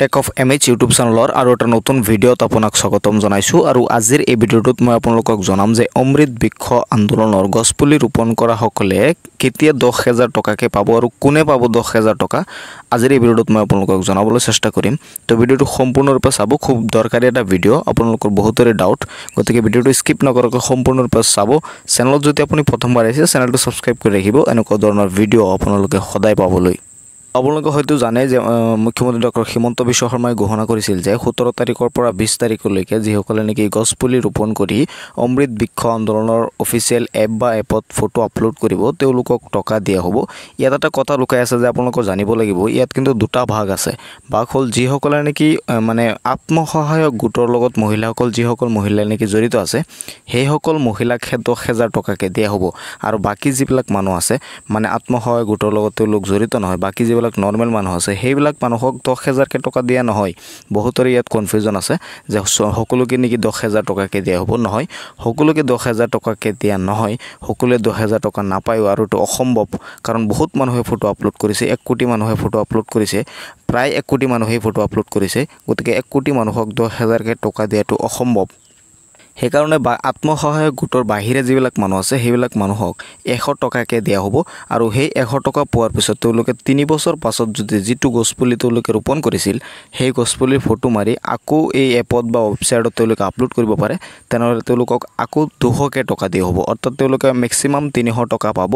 tech off M H YouTube চেনেলৰ আৰু এটা নতুন ভিডিঅ'ত আপোনাক স্বাগতম জনাইছোঁ আৰু আজিৰ এই ভিডিঅ'টোত মই আপোনালোকক জনাম যে অমৃত বৃক্ষ আন্দোলনৰ গছপুলি ৰোপণ কৰাসকলে কেতিয়া দহ হেজাৰ টকাকৈ পাব আৰু কোনে পাব দহ হেজাৰ টকা আজিৰ এই ভিডিঅ'টোত মই আপোনালোকক জনাবলৈ চেষ্টা কৰিম তো ভিডিঅ'টো সম্পূৰ্ণৰূপে চাব খুব দৰকাৰী এটা ভিডিঅ' আপোনালোকৰ বহুতৰে ডাউট গতিকে ভিডিঅ'টো স্কিপ নকৰাকৈ সম্পূৰ্ণৰূপে চাব চেনেলত যদি আপুনি প্ৰথমবাৰ আহিছে চেনেলটো ছাবস্ক্ৰাইব কৰি ৰাখিব এনেকুৱা ধৰণৰ ভিডিঅ' আপোনালোকে সদায় পাবলৈ আপোনালোকে হয়তো জানে যে মুখ্যমন্ত্ৰী ডক্টৰ হিমন্ত বিশ্ব শৰ্মাই ঘোষণা কৰিছিল যে সোতৰ তাৰিখৰ পৰা বিছ তাৰিখলৈকে যিসকলে নেকি গছপুলি ৰোপণ কৰি অমৃত বৃক্ষ আন্দোলনৰ অফিচিয়েল এপ বা এপত ফটো আপলোড কৰিব তেওঁলোকক টকা দিয়া হ'ব ইয়াত এটা কথা লুকাই আছে যে আপোনালোকৰ জানিব লাগিব ইয়াত কিন্তু দুটা ভাগ আছে ভাগ হ'ল যিসকলে নেকি মানে আত্মসহায়ক গোটৰ লগত মহিলাসকল যিসকল মহিলা নেকি জড়িত আছে সেইসকল মহিলাক দহ হেজাৰ টকাকৈ দিয়া হ'ব আৰু বাকী যিবিলাক মানুহ আছে মানে আত্মসহায়ক গোটৰ লগত তেওঁলোক জড়িত নহয় বাকী যিবিলাক যিবিলাক নৰ্মেল মানুহ আছে সেইবিলাক মানুহক দহ হেজাৰকৈ টকা দিয়া নহয় বহুতৰে ইয়াত কনফিউজন আছে যে সকলোকে নেকি দহ হেজাৰ টকাকৈ দিয়া হ'ব নহয় সকলোকে দহ হেজাৰ টকাকৈ দিয়া নহয় সকলোৱে দহ হেজাৰ টকা নাপায়ো আৰু এইটো অসম্ভৱ কাৰণ বহুত মানুহে ফটো আপলোড কৰিছে এক কোটি মানুহে ফটো আপলোড কৰিছে প্ৰায় এক কোটি মানুহেই ফটো আপলোড কৰিছে গতিকে এক কোটি মানুহক দহ হেজাৰকৈ টকা দিয়াটো অসম্ভৱ সেইকাৰণে আত্মসহায়ক গোটৰ বাহিৰে যিবিলাক মানুহ আছে সেইবিলাক মানুহক এশ টকাকৈ দিয়া হ'ব আৰু সেই এশ টকা পোৱাৰ পিছত তেওঁলোকে তিনিবছৰ পাছত যদি যিটো গছপুলি তেওঁলোকে ৰোপণ কৰিছিল সেই গছপুলিৰ ফটো মাৰি আকৌ এই এপত বা ৱেবছাইটত তেওঁলোকে আপলোড কৰিব পাৰে তেনেহ'লে তেওঁলোকক আকৌ দুশকৈ টকা দিয়া হ'ব অৰ্থাৎ তেওঁলোকে মেক্সিমাম তিনিশ টকা পাব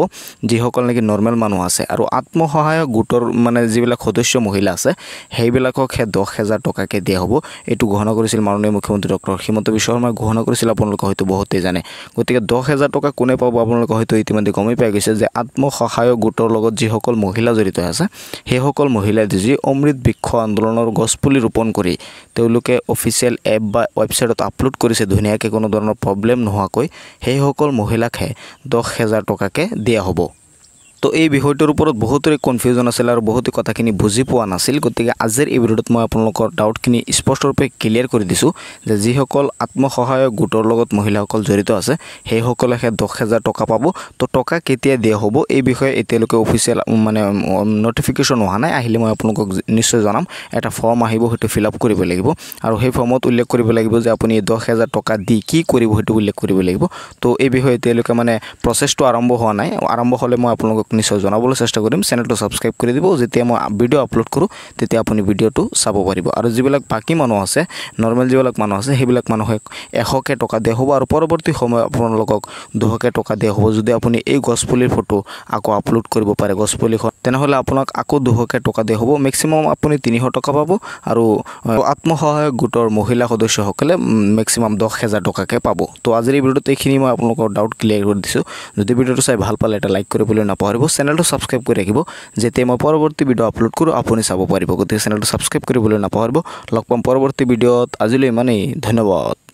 যিসকল নেকি নৰ্মেল মানুহ আছে আৰু আত্মসহায়ক গোটৰ মানে যিবিলাক সদস্য মহিলা আছে সেইবিলাকক সেই দহ হেজাৰ টকাকৈ দিয়া হ'ব এইটো ঘোষণা কৰিছিল মাননীয় মুখ্যমন্ত্ৰী ডক্টৰ হিমন্ত বিশ্ব শৰ্মাই ঘোষণা কৰিছিল আপোনালোকে হয়তো বহুতেই জানে গতিকে দহ হেজাৰ টকা কোনে পাব আপোনালোকে হয়তো ইতিমধ্যে গমেই পাই গৈছে যে আত্মসহায়ক গোটৰ লগত যিসকল মহিলা জড়িত আছে সেইসকল মহিলাই যি অমৃত বৃক্ষ আন্দোলনৰ গছপুলি ৰোপণ কৰি তেওঁলোকে অফিচিয়েল এপ বা ৱেবছাইটত আপলোড কৰিছে ধুনীয়াকৈ কোনো ধৰণৰ প্ৰব্লেম নোহোৱাকৈ সেইসকল মহিলাকহে দহ হেজাৰ টকাকৈ দিয়া হ'ব তো এই বিষয়টোৰ ওপৰত বহুতৰে কনফিউজন আছিল আৰু বহুতে কথাখিনি বুজি পোৱা নাছিল গতিকে আজিৰ এই ভিডিঅ'ত মই আপোনালোকৰ ডাউটখিনি স্পষ্টৰূপে ক্লিয়াৰ কৰি দিছোঁ যে যিসকল আত্মসহায়ক গোটৰ লগত মহিলাসকল জড়িত আছে সেইসকলে দহ হেজাৰ টকা পাব তো টকা কেতিয়া দিয়া হ'ব এই বিষয়ে এতিয়ালৈকে অফিচিয়েল মানে নটিফিকেশ্যন অহা নাই আহিলে মই আপোনালোকক নিশ্চয় জনাম এটা ফৰ্ম আহিব সেইটো ফিল আপ কৰিব লাগিব আৰু সেই ফৰ্মত উল্লেখ কৰিব লাগিব যে আপুনি দহ হেজাৰ টকা দি কি কৰিব সেইটো উল্লেখ কৰিব লাগিব তো এই বিষয়ে এতিয়ালৈকে মানে প্ৰচেছটো আৰম্ভ হোৱা নাই আৰম্ভ হ'লে মই আপোনালোকক আপুনি চাই জনাবলৈ চেষ্টা কৰিম চেনেলটো ছাবস্ক্ৰাইব কৰি দিব যেতিয়া মই ভিডিঅ' আপলোড কৰোঁ তেতিয়া আপুনি ভিডিঅ'টো চাব পাৰিব আৰু যিবিলাক বাকী মানুহ আছে নৰ্মেল যিবিলাক মানুহ আছে সেইবিলাক মানুহে এশকৈ টকা দিয়া হ'ব আৰু পৰৱৰ্তী সময়ত আপোনালোকক দুশকৈ টকা দিয়া হ'ব যদি আপুনি এই গছপুলিৰ ফটো আকৌ আপলোড কৰিব পাৰে গছপুলিখন তেনেহ'লে আপোনাক আকৌ দুশকৈ টকা দিয়া হ'ব মেক্সিমাম আপুনি তিনিশ টকা পাব আৰু আত্মসহায়ক গোটৰ মহিলা সদস্যসকলে মেক্সিমাম দহ হেজাৰ টকাকৈ পাব তো আজিৰ এই ভিডিঅ'ত এইখিনি মই আপোনালোকৰ ডাউট ক্লিয়াৰ কৰি দিছোঁ যদি ভিডিঅ'টো চাই ভাল পালে এটা লাইক কৰিবলৈ নাপাহৰিব পাৰিব চেনেলটো ছাবস্ক্ৰাইব কৰি ৰাখিব যেতিয়া মই পৰৱৰ্তী ভিডিঅ' আপলোড কৰোঁ আপুনি চাব পাৰিব গতিকে চেনেলটো ছাবস্ক্ৰাইব কৰিবলৈ নাপাহৰিব লগ পাম পৰৱৰ্তী ভিডিঅ'ত আজিলৈ ইমানেই ধন্যবাদ